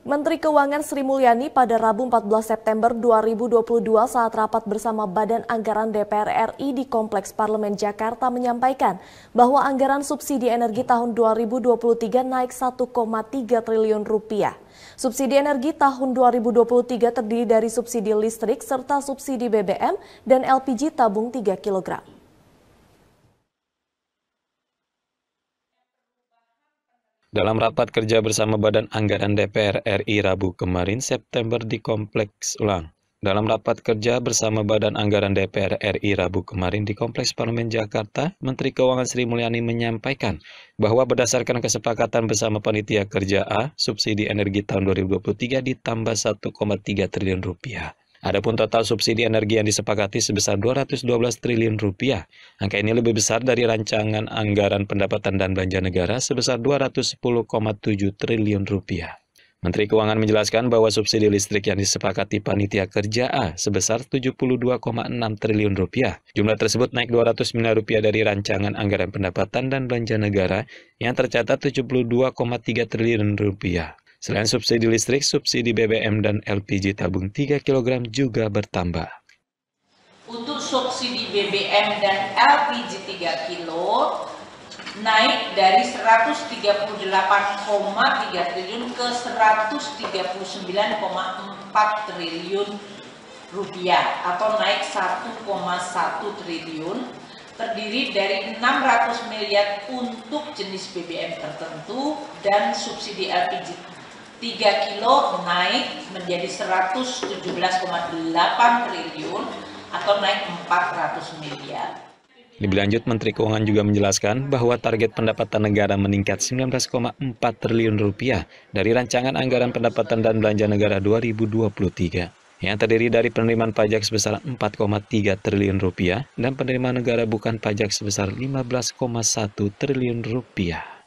Menteri Keuangan Sri Mulyani pada Rabu 14 September 2022 saat rapat bersama Badan Anggaran DPR RI di Kompleks Parlemen Jakarta menyampaikan bahwa anggaran subsidi energi tahun 2023 naik 1,3 triliun rupiah. Subsidi energi tahun 2023 terdiri dari subsidi listrik serta subsidi BBM dan LPG tabung 3 kilogram. Dalam rapat kerja bersama Badan Anggaran DPR RI Rabu kemarin September di Kompleks Ulang. Dalam rapat kerja bersama Badan Anggaran DPR RI Rabu kemarin di Kompleks Parlemen Jakarta, Menteri Keuangan Sri Mulyani menyampaikan bahwa berdasarkan kesepakatan bersama Panitia Kerja A, subsidi energi tahun 2023 ditambah 1,3 triliun rupiah. Adapun total subsidi energi yang disepakati sebesar 212 triliun rupiah. Angka ini lebih besar dari rancangan anggaran pendapatan dan belanja negara sebesar 210,7 triliun rupiah. Menteri Keuangan menjelaskan bahwa subsidi listrik yang disepakati panitia kerja A sebesar 72,6 triliun rupiah. Jumlah tersebut naik 200 miliar rupiah dari rancangan anggaran pendapatan dan belanja negara yang tercatat 72,3 triliun rupiah. Selain subsidi listrik, subsidi BBM dan LPG tabung 3 kg juga bertambah. Untuk subsidi BBM dan LPG 3 kilo naik dari 138,3 triliun ke 139,4 triliun rupiah atau naik 1,1 triliun terdiri dari 600 miliar untuk jenis BBM tertentu dan subsidi LPG 3 kilo naik menjadi 117,8 triliun atau naik 400 miliar. Lebih lanjut, Menteri Keuangan juga menjelaskan bahwa target pendapatan negara meningkat 19,4 triliun rupiah dari rancangan anggaran pendapatan dan belanja negara 2023 yang terdiri dari penerimaan pajak sebesar 4,3 triliun rupiah dan penerimaan negara bukan pajak sebesar 15,1 triliun rupiah.